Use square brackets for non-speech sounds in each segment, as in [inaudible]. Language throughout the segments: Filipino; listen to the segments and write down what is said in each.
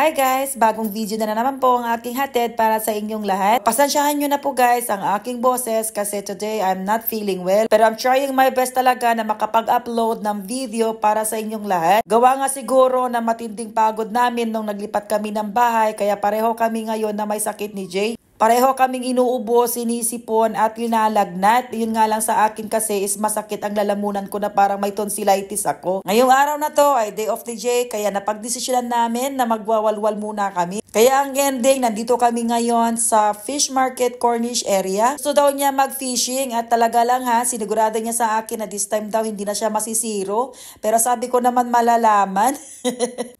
Hi guys! Bagong video na, na naman po ang aking hatid para sa inyong lahat. Pasensyahan nyo na po guys ang aking boses kasi today I'm not feeling well. Pero I'm trying my best talaga na makapag-upload ng video para sa inyong lahat. Gawa nga siguro na matinding pagod namin nung naglipat kami ng bahay kaya pareho kami ngayon na may sakit ni Jay. Pareho kaming inuubo, sinisipon at linalagnat. Yun nga lang sa akin kasi is masakit ang lalamunan ko na parang may tonsillitis ako. Ngayong araw na to ay day of the J kaya napagdesisyonan namin na magwawalwal muna kami kaya ang ending, nandito kami ngayon sa Fish Market Cornish area. Gusto daw niya mag-fishing at talaga lang ha, sinigurado niya sa akin na this time daw hindi na siya masisiro. Pero sabi ko naman malalaman. [laughs]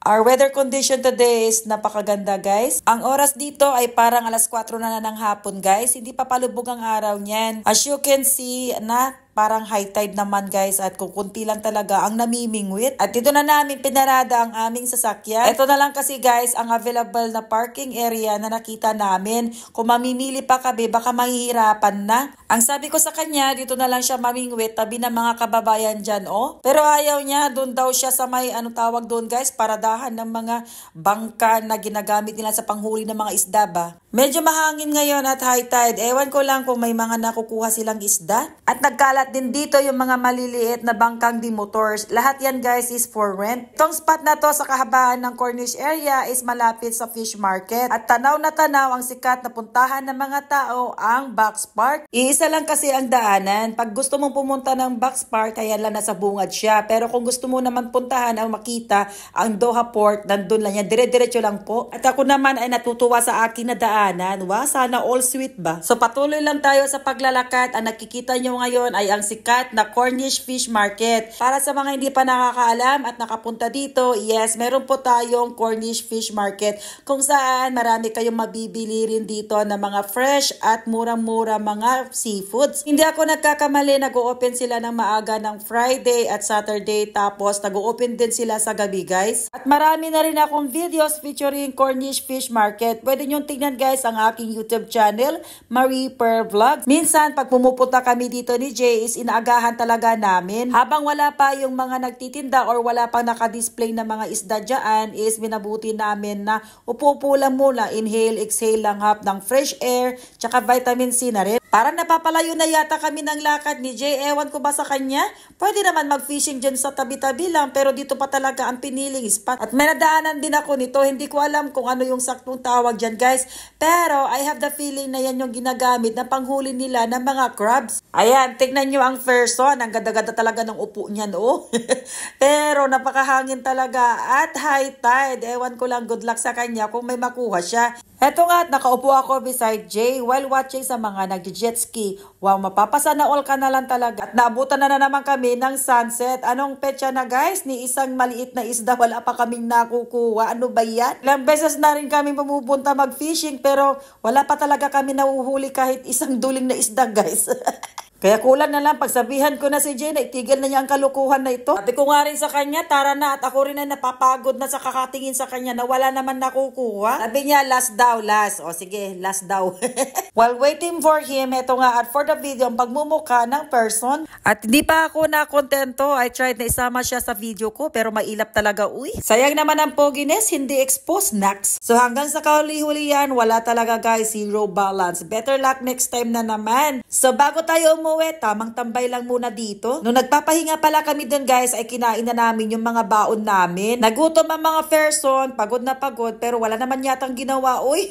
Our weather condition today is napakaganda guys. Ang oras dito ay parang alas 4 na na ng hapon guys. Hindi pa palubog ang araw niyan. As you can see, na parang high tide naman guys at kukunti lang talaga ang namimingwit. At dito na namin pinarada ang aming sasakyan. Ito na lang kasi guys ang available na parking area na nakita namin. Kung mamimili pa kabe baka mahihirapan na. Ang sabi ko sa kanya dito na lang siya mamingwit tabi ng mga kababayan dyan oh. Pero ayaw niya doon daw siya sa may ano tawag doon guys paradahan ng mga bangka na ginagamit nila sa panghuli ng mga isda ba. Medyo mahangin ngayon at high tide. Ewan ko lang kung may mga nakukuha silang isda. At nagkalat din dito yung mga maliliit na bangkang di motors. Lahat yan guys is for rent. Itong spot na to sa kahabaan ng Cornish area is malapit sa fish market. At tanaw na tanaw ang sikat na puntahan ng mga tao ang Box Park. Iisa lang kasi ang daanan. Pag gusto mong pumunta ng Box Park, ayan lang nasa bungad siya. Pero kung gusto mo naman puntahan ang makita ang Doha Port, nandun lang yan. Dire-diretso lang po. At ako naman ay natutuwa sa akin na daan daanan. Wa, sana all sweet ba? So patuloy lang tayo sa paglalakad. Ang nakikita nyo ngayon ay ang sikat na Cornish Fish Market. Para sa mga hindi pa nakakaalam at nakapunta dito, yes, meron po tayong Cornish Fish Market kung saan marami kayong mabibili rin dito ng mga fresh at murang-mura mga seafoods. Hindi ako nagkakamali, nag-open sila ng maaga ng Friday at Saturday tapos nag-open din sila sa gabi guys. At marami na rin akong videos featuring Cornish Fish Market. Pwede nyo tingnan guys guys ang aking YouTube channel, Marie Per Vlog. Minsan pag pumupunta kami dito ni Jay is inaagahan talaga namin. Habang wala pa yung mga nagtitinda or wala pang nakadisplay na mga isda dyan is minabuti namin na upo muna, inhale, exhale lang hap ng fresh air, tsaka vitamin C na rin. Parang napapalayo na yata kami ng lakad ni Jay. Ewan ko ba sa kanya? Pwede naman mag-fishing dyan sa tabi-tabi lang pero dito pa talaga ang piniling spot. At may nadaanan din ako nito. Hindi ko alam kung ano yung saktong tawag dyan guys. Pero I have the feeling na yan yung ginagamit na panghuli nila ng mga crabs. Ayan, tignan nyo ang first one. Ang ganda-ganda talaga ng upo niya no? Oh. [laughs] pero napakahangin talaga at high tide. Ewan ko lang good luck sa kanya kung may makuha siya. Eto nga at nakaupo ako beside Jay while watching sa mga nag jet ski. Wow, mapapasa na all ka na lang talaga. At naabutan na na naman kami ng sunset. Anong petsa na guys? Ni isang maliit na isda, wala pa kaming nakukuha. Ano ba yan? Ilang beses na rin kami pumupunta mag-fishing pero wala pa talaga kami nahuhuli kahit isang duling na isda guys. [laughs] Kaya kulang na lang pagsabihan ko na si Jane, itigil na niya ang kalukuhan na ito. Sabi ko nga rin sa kanya, tara na at ako rin ay napapagod na sa kakatingin sa kanya na wala naman nakukuha. Sabi niya, last daw, last. O sige, last daw. [laughs] While waiting for him, eto nga at for the video, ang pagmumuka ng person. At hindi pa ako na kontento. I tried na isama siya sa video ko pero mailap talaga, uy. Sayang naman ang poginess, hindi exposed next. So hanggang sa kahuli-huli yan, wala talaga guys, zero balance. Better luck next time na naman. So bago tayo umuwi, tamang tambay lang muna dito. Nung nagpapahinga pala kami dun guys, ay kinain na namin yung mga baon namin. Nagutom ang mga Fairson, pagod na pagod, pero wala naman yatang ginawa, uy. [laughs]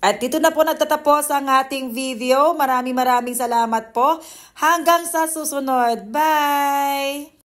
At dito na po nagtatapos ang ating video. Maraming maraming salamat po. Hanggang sa susunod. Bye!